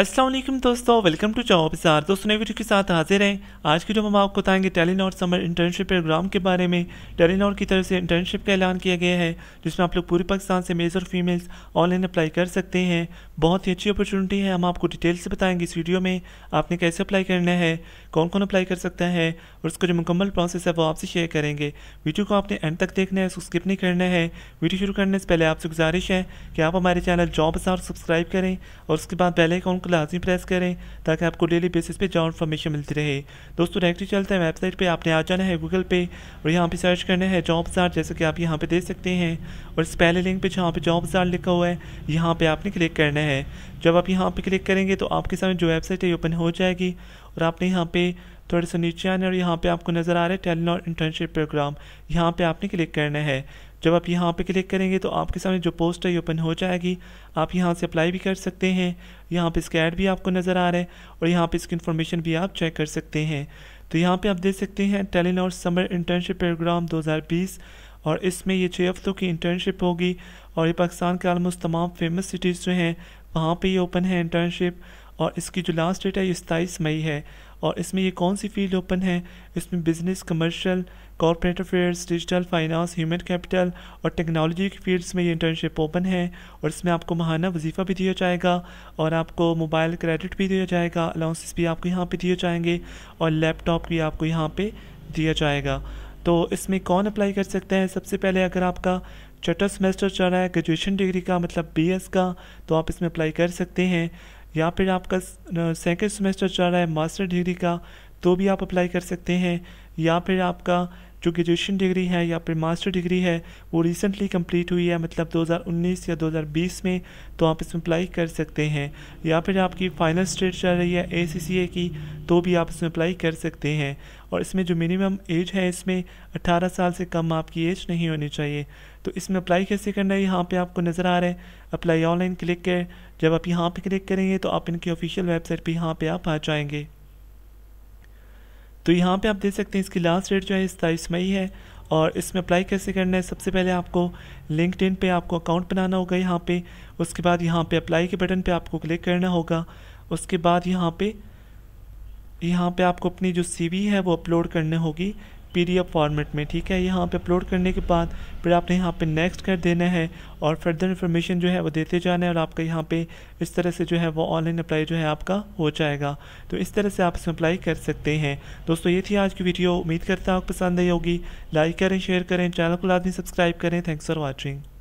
असलम दोस्तों welcome to job सार दोस्तों नई वीडियो के साथ हाजिर हैं आज की जो हम आपको बताएंगे टेलीनॉर समर इंटर्नशिप प्रोग्राम के बारे में टेलीनॉर की तरफ से इंटर्नशिप का ऐलान किया गया है जिसमें आप लोग पूरे पाकिस्तान से मेल्स और फीमेल्स ऑनलाइन अप्लाई कर सकते हैं बहुत ही अच्छी अपॉर्चुनिटी है हम आपको डिटेल से बताएंगे इस वीडियो में आपने कैसे अप्लाई करना है कौन कौन अप्लाई कर सकता है और उसका जो मुकम्मल प्रोसेस है वो आपसे शेयर करेंगे वीडियो को आपने एंड तक देखना है उसको स्किप नहीं करना है वीडियो शुरू करने से पहले आपसे गुजारिश है कि आप हमारे चैनल जॉब सार सब्सक्राइब करें और उसके बाद पहले कौन को लाजमी प्रेस करें ताकि आपको डेली बेसिस पे जॉब इन्फॉर्मेशन मिलती रहे दोस्तों डायरेक्टली चलते हैं वेबसाइट पे आपने आ जाना है गूगल पे और यहाँ पे सर्च करना है जॉब जार जैसे कि आप यहाँ पे देख सकते हैं और इस पहले लिंक पे जहाँ पे जॉब जार लिखा हुआ है यहाँ पर आपने क्लिक करना है जब आप यहाँ पर क्लिक करेंगे तो आपके सामने जो वेबसाइट है ओपन हो जाएगी और आपने यहाँ पे थोड़े से नीचे आने और यहाँ पे आपको नज़र आ रहा है टेलीनॉर इंटर्नशिप प्रोग्राम यहाँ पे आपने क्लिक करना है जब आप यहाँ पे क्लिक करेंगे तो आपके सामने जो पोस्ट है ये ओपन हो जाएगी आप यहाँ से अप्लाई भी कर सकते हैं यहाँ पे इसका ऐड भी आपको नज़र आ रहा है और यहाँ पे इसकी इन्फॉर्मेशन भी आप चेक कर सकते हैं तो यहाँ पे आप देख सकते हैं टेलीनॉर समर इंटर्नशिप प्रोग्राम दो और इसमें ये छः हफ्तों की इंटर्नशिप होगी और ये पाकिस्तान के आलमोस्ट तमाम फेमस सिटीज़ जो हैं वहाँ पर ये ओपन है इंटर्नशिप और इसकी जो लास्ट डेट है ये सताईस मई है और इसमें ये कौन सी फील्ड ओपन है इसमें business commercial corporate affairs digital finance human capital और टेक्नोलॉजी की फील्ड्स में ये इंटर्नशिप ओपन है और इसमें आपको महाना वजीफ़ा भी दिया जाएगा और आपको मोबाइल क्रेडिट भी दिया जाएगा अलाउंसेस भी आपको यहाँ पे दिए जाएंगे और लैपटॉप भी आपको यहाँ पे दिया जाएगा तो इसमें कौन अप्लाई कर सकते हैं सबसे पहले अगर आपका चौथा सेमेस्टर चल रहा है ग्रेजुएशन डिग्री का मतलब बी का तो आप इसमें अप्लाई कर सकते हैं या फिर आपका सेकेंड सेमेस्टर चल रहा है मास्टर डिग्री का तो भी आप अप्लाई कर सकते हैं या फिर आपका जो ग्रेजुएशन डिग्री है या फिर मास्टर डिग्री है वो रिसेंटली कंप्लीट हुई है मतलब 2019 या 2020 में तो आप इसमें अप्लाई कर सकते हैं या फिर आपकी फाइनल स्टेट चल रही है ए की तो भी आप इसमें अप्लाई कर सकते हैं और इसमें जो मिनिमम एज है इसमें 18 साल से कम आपकी एज नहीं होनी चाहिए तो इसमें अप्लाई कैसे करना है यहाँ पे आपको नज़र आ रहा है अप्लाई ऑनलाइन क्लिक कर जब आप यहाँ पे क्लिक करेंगे तो आप इनकी ऑफिशियल वेबसाइट पे यहाँ पे आप आ जाएंगे तो यहाँ पे आप देख सकते हैं इसकी लास्ट डेट जो है सताईस मई है और इसमें अप्लाई कैसे करना है सबसे पहले आपको लिंकड पे आपको अकाउंट बनाना होगा यहाँ पे उसके बाद यहाँ पे अप्लाई के बटन पे आपको क्लिक करना होगा उसके बाद यहाँ पे यहाँ पे आपको अपनी जो सीवी है वो अपलोड करने होगी पी फॉर्मेट में ठीक है यहाँ पे अपलोड करने के बाद फिर आपने यहाँ पे नेक्स्ट कर देना है और फर्दर इन्फॉर्मेशन जो है वो देते जाना है और आपका यहाँ पे इस तरह से जो है वो ऑनलाइन अप्लाई जो है आपका हो जाएगा तो इस तरह से आप इसमें अप्लाई कर सकते हैं दोस्तों ये थी आज की वीडियो उम्मीद करता हूँ पसंद आई होगी लाइक करें शेयर करें चैनल को लादमी सब्सक्राइब करें थैंक्स फॉर वॉचिंग